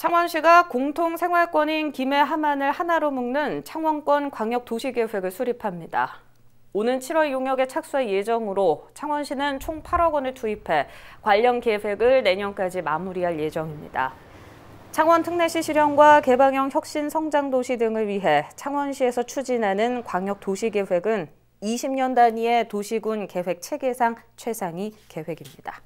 창원시가 공통생활권인 김해 함안을 하나로 묶는 창원권 광역도시계획을 수립합니다. 오는 7월 용역에 착수할 예정으로 창원시는 총 8억 원을 투입해 관련 계획을 내년까지 마무리할 예정입니다. 창원특례시 실현과 개방형 혁신성장도시 등을 위해 창원시에서 추진하는 광역도시계획은 20년 단위의 도시군 계획 체계상 최상위 계획입니다.